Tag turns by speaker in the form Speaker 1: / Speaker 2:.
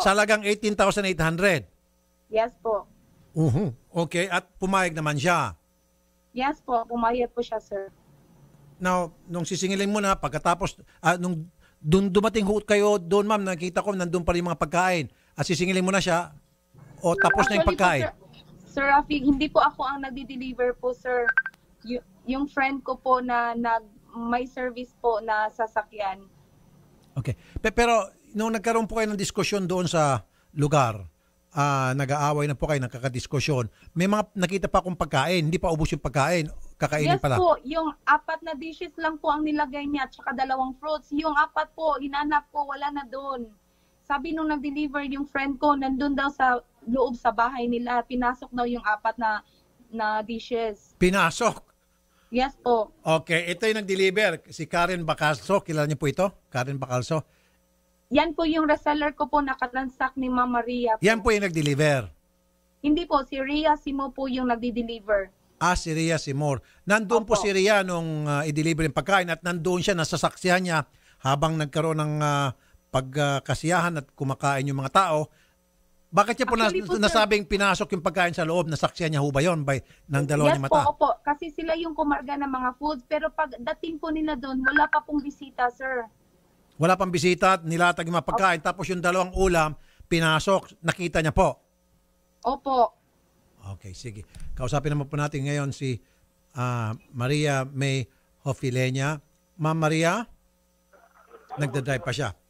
Speaker 1: Sa lagang 18,800? Yes po. Uhum. Okay, at pumayag naman siya?
Speaker 2: Yes po, pumayag po siya, sir.
Speaker 1: Now, nung sisingilin mo na, pagkatapos, ah, nung dun dumating ho kayo doon, ma'am, nakita ko, nandun pa rin mga pagkain. At sisingilin mo na siya, o tapos na yung Actually po, pagkain?
Speaker 2: Sir, sir Rafi, hindi po ako ang nagdi-deliver po, sir. Y- yung friend ko po na nag may service po na sasakyan,
Speaker 1: Okay. pero nung nagkaroon po kayo ng diskusyon doon sa lugar, ah nag-aaway na po kayo, nagkakadiskusyon, may mga nakita pa akong pagkain, hindi pa ubos yung pagkain, kakainin yes pala. po,
Speaker 2: yung apat na dishes lang po ang nilagay niya, tsaka dalawang fruits. Yung apat po, hinanap ko, wala na doon. Sabi nung nag-deliver yung friend ko, nandun daw sa loob sa bahay nila, pinasok daw yung apat na na dishes.
Speaker 1: Pinasok. Yes po. Okay, ito yung nag-deliver. Si Karen Bacalso, kilala niyo po ito? Karen Bacalso.
Speaker 2: Yan po yung reseller ko po nakatransact ni Ma'am Maria. Po.
Speaker 1: Yan po yung nag-deliver.
Speaker 2: Hindi po, si Ria Simo po yung nag-deliver.
Speaker 1: Ah, si Ria Simor. Nandoon po si Ria nung uh, i-deliver yung pagkain at nandoon siya, nasasaksihan niya habang nagkaroon ng uh, pagkasiyahan at kumakain yung mga tao bakit niya po, na, po nasabing sir, pinasok yung pagkain sa loob? Nasaksihan niya ho ba yun by, ng dalawa yes, ni mata? Yes po, opo.
Speaker 2: Kasi sila yung kumarga ng mga food. Pero pagdating dating po nila doon, wala pa pong bisita, sir.
Speaker 1: Wala pang bisita, nilatag yung mga pagkain. Opo. Tapos yung dalawang ulam, pinasok. Nakita niya po? Opo. Okay, sige. Kausapin naman po natin ngayon si uh, Maria May Hofilenia. Ma'am Maria, nagdadrive pa siya.